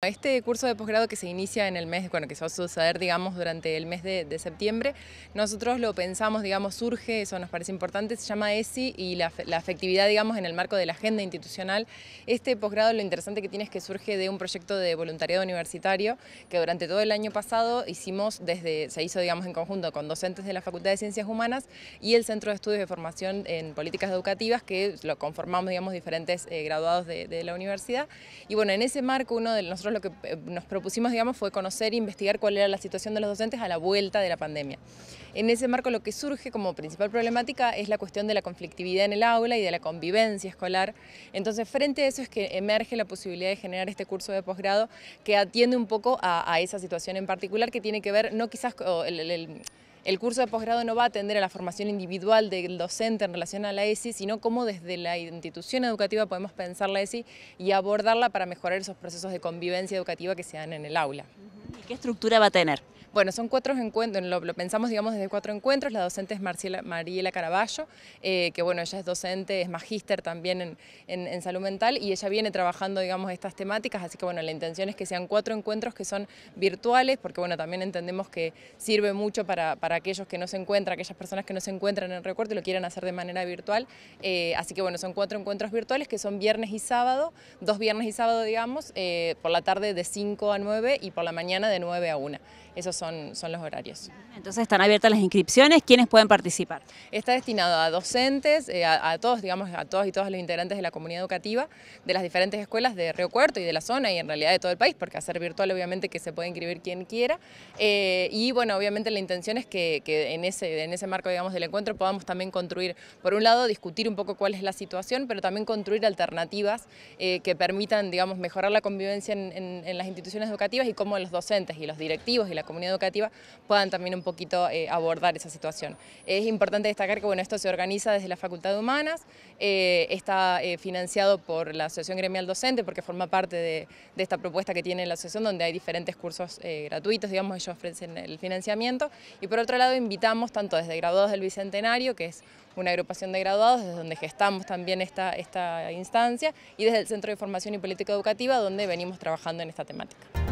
Este curso de posgrado que se inicia en el mes, bueno, que se va a suceder, digamos, durante el mes de, septiembre, nosotros lo pensamos, digamos, surge, eso nos parece importante, se llama ESI y la, efectividad, digamos, en el marco de la agenda institucional. Este posgrado lo interesante que tiene es que surge de un proyecto de voluntariado universitario que durante todo el año pasado hicimos desde, se hizo, digamos, en conjunto con docentes de la Facultad de Ciencias Humanas y el Centro de Estudios de Formación en Políticas Educativas, que lo conformamos, digamos, diferentes eh, graduados de, de, la universidad. Y bueno, en ese marco, uno de nosotros lo que eh, nos propusimos, digamos, fue conocer e investigar cuál era la situación de los docentes a la vuelta de la pandemia. En ese marco lo que surge como principal problemática es la cuestión de la conflictividad en el aula y de la convivencia escolar. Entonces, frente a eso es que emerge la posibilidad de generar este curso de posgrado que atiende un poco a, esa situación en particular que tiene que ver, no quizás el el curso de posgrado no va a atender a la formación individual del docente en relación a la ESI, sino cómo desde la institución educativa podemos pensar la ESI y abordarla para mejorar esos procesos de convivencia educativa que se dan en el aula. ¿Y qué estructura va a tener? Bueno, son cuatro encuentros, lo, pensamos digamos desde cuatro encuentros, la docente es Mariela Caraballo, eh, que bueno, ella es docente, es magíster también en, salud mental y ella viene trabajando digamos estas temáticas, así que bueno, la intención es que sean cuatro encuentros que son virtuales, porque bueno, también entendemos que sirve mucho para, aquellos que no se encuentran, aquellas personas que no se encuentran en el recuerdo y lo quieran hacer de manera virtual, eh, así que bueno, son cuatro encuentros virtuales que son viernes y sábado, dos viernes y sábado digamos, eh, por la tarde de 5 a 9 y por la mañana de 9 a 1. Esos son, son los horarios. Entonces están abiertas las inscripciones, ¿quiénes pueden participar? Está destinado a docentes, eh, a, todos, digamos, a todos y todas los integrantes de la comunidad educativa de las diferentes escuelas de Río Cuarto y de la zona y en realidad de todo el país, porque hacer virtual obviamente que se puede inscribir quien quiera. Eh, y bueno, obviamente la intención es que, en, ese, en ese marco, digamos, del encuentro podamos también construir, por un lado, discutir un poco cuál es la situación, pero también construir alternativas eh, que permitan, digamos, mejorar la convivencia en, las instituciones educativas y cómo los docentes y los directivos y la comunidad educativa puedan también un poquito eh, abordar esa situación. Es importante destacar que bueno, esto se organiza desde la Facultad de Humanas, eh, está eh, financiado por la Asociación Gremial Docente porque forma parte de, esta propuesta que tiene la asociación donde hay diferentes cursos gratuitos, digamos, ellos ofrecen el financiamiento y por otro lado invitamos tanto desde graduados del Bicentenario, que es una agrupación de graduados, desde donde gestamos también esta instancia, y desde el Centro de Formación y Política Educativa, donde venimos trabajando en esta temática.